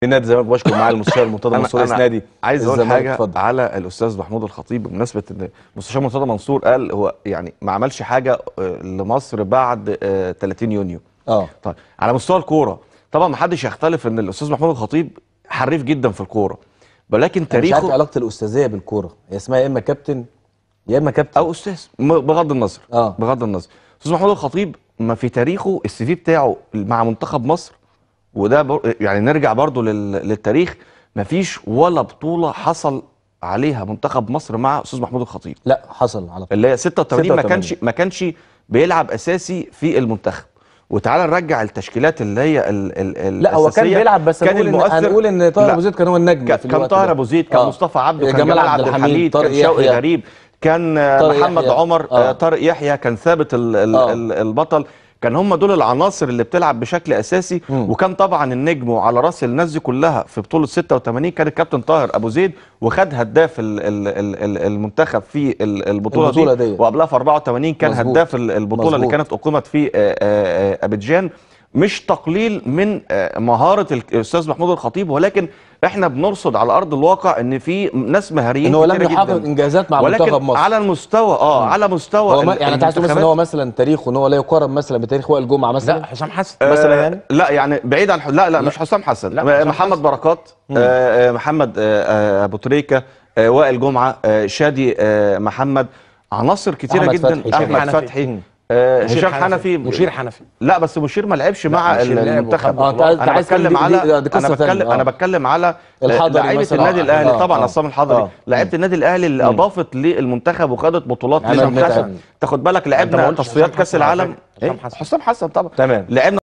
في نادي الزمالك بشكر معاه المستشار المرتضى منصور نادي عايز اقول حاجه اتفضل. على الاستاذ محمود الخطيب بمناسبه ان المستشار مرتضى منصور قال هو يعني ما عملش حاجه آه، لمصر بعد 30 آه، يونيو اه طيب على مستوى الكوره طبعا ما حدش يختلف ان الاستاذ محمود الخطيب حريف جدا في الكوره ولكن تاريخه مش عارف إيه علاقه الاستاذيه بالكوره هي اسمها يا اما كابتن يا اما كابتن او استاذ بغض النظر اه بغض النظر استاذ محمود الخطيب ما في تاريخه السي في بتاعه مع منتخب مصر وده بر... يعني نرجع برضو لل... للتاريخ مفيش ولا بطوله حصل عليها منتخب مصر مع استاذ محمود الخطيب لا حصل على طول اللي هي 86 ما كانش ما كانش بيلعب اساسي في المنتخب وتعالى نرجع التشكيلات اللي هي ال ال لا هو كان بيلعب بس كان هنقول المؤثر إن هنقول ان طاهر ابو زيد كان هو النجم في كان طاهر ابو زيد كان آه مصطفى عبده كان جمال عبد الحميد كان شوقي غريب كان محمد يحيا. عمر آه،, آه طارق يحيى كان ثابت ال آه البطل كان هم دول العناصر اللي بتلعب بشكل اساسي مم. وكان طبعا النجم وعلى راس الناس دي كلها في بطوله 86 كان الكابتن طاهر ابو زيد وخد هداف الـ الـ الـ المنتخب في البطوله, البطولة دي, دي. وقبلها في 84 كان مزبوط. هداف البطوله مزبوط. اللي كانت اقيمت في آآ آآ مش تقليل من آه، مهاره الاستاذ آه، محمود الخطيب ولكن احنا بنرصد على ارض الواقع ان في ناس مهاريين انه هو لم يحقق انجازات مع منتخب مصر على المستوى اه على مستوى هو يعني انت عايز ان هو مثلا تاريخه ان هو لا يقارن مثلا بتاريخ وائل جمعه مثلا لا حسام حسن آه مثلا يعني لا يعني بعيد عن لا لا, لا مش حسام حسن لا محمد حسن. بركات آه،, آه محمد آه ابو تريكه آه وائل جمعه آه شادي آه محمد عناصر كتيره أحمد جدا فتحي احمد فتحي آه، مشير حنفي مشير حنفي لا بس مشير ما لعبش مع المنتخب اه بتكلم على انا بتكلم انا بتكلم على لعيبه النادي الاهلي آه طبعا آه عصام الحضري آه لعيبه النادي الاهلي اللي اضافت للمنتخب وخدت بطولات للمنتخب تاخد بالك لعبنا تصفيات كاس العالم إيه؟ حسام حسن طبعا تمام لعبنا